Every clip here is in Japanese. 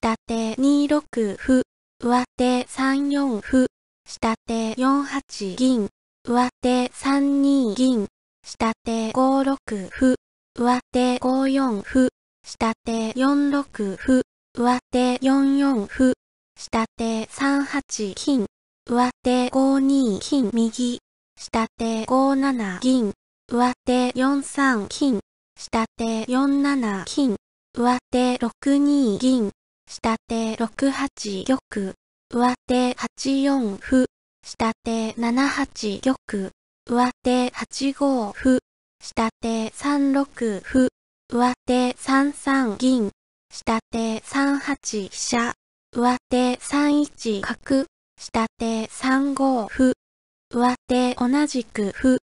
下手2 6歩、上手3 4歩、下手4 8銀、上手3 2銀、下手5 6歩、上手5 4歩、下手4 6歩、上手4 4歩、下手3 8金、上手5 2金右、下手5 7銀、上手4 3金、下手4 7金、上手6 2銀、下手6八玉、上手8四歩、下手7八玉、上手8五歩、下手3六歩、上手3三銀、下手3八飛車、上手3一角、下手3五歩、上手同じく歩、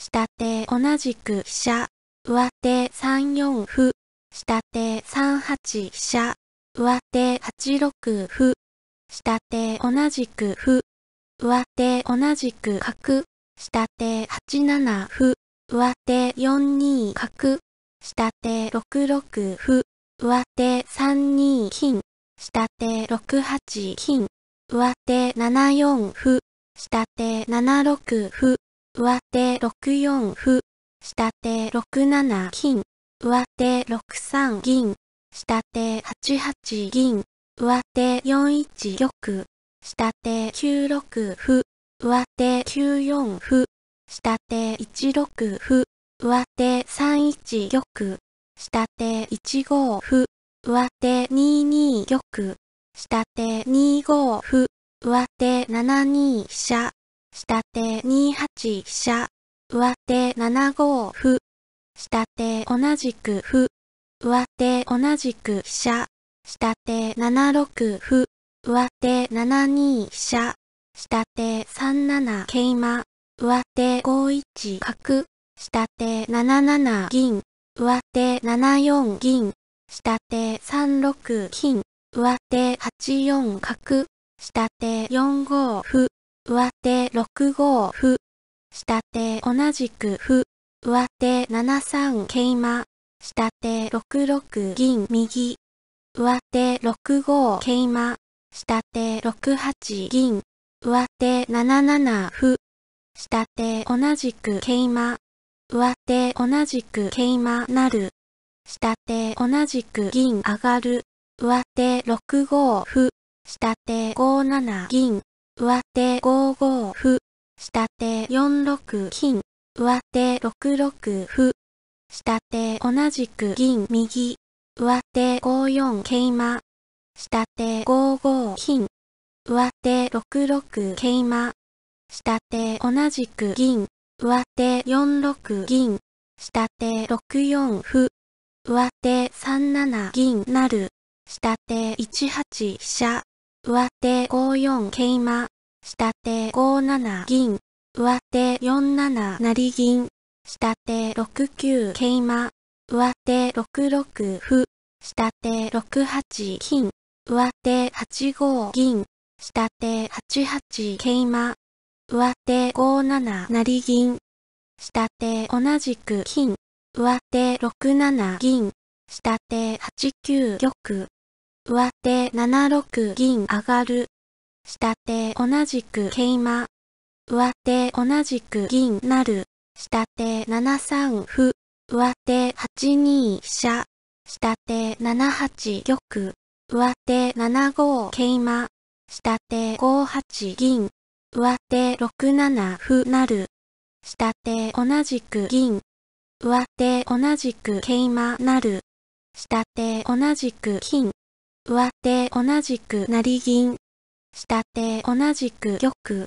下手同じく飛車、上手3四歩、下手3八飛車、上手8六歩、下手同じく歩、上手同じく角、下手8七歩、上手4二角、下手6六歩、上手3二金、下手6八金、上手7四歩、下手7六歩、上手6四歩、下手6七金、上手6三銀、下手8八銀、上手4一玉、下手9六歩、上手9四歩、下手1六歩、上手3一玉、下手1五歩、上手2二玉、下手2五歩、上手7二飛車、下手2八飛車、上手7五歩、下手同じく歩、上手同じく飛車、下手7六歩、上手7二飛車、下手3七桂馬、上手5一角、下手7七銀、上手7四銀、下手3六金、上手8四角、下手4五歩、上手6五歩、下手同じく歩、上手7三桂馬、下手6六銀右。上手6五桂馬。下手6八銀。上手7七歩。下手同じく桂馬。上手同じく桂馬なる。下手同じく銀上がる。上手6五歩。下手5七銀。上手5五歩。下手4六金。上手6六歩。下手同じく銀右、上手5四桂馬、下手5五金、上手6六桂馬、下手同じく銀、上手4六銀、下手6四歩、上手3七銀なる、下手1八飛車、上手5四桂馬、下手5七銀、上手4七成銀。下手6九桂馬、上手6六歩、下手6八金、上手8五銀、下手8八桂馬、上手5七成銀、下手同じく金、上手6七銀、下手8九玉、上手7六銀上がる、下手同じく桂馬、上手同じく銀なる。下手7三歩、上手8二飛車、下手7八玉、上手7五桂馬、下手5八銀、上手6七歩成、下手同じく銀、上手同じく桂馬なる。下手同じく金、上手同じく成銀、下手同じく玉、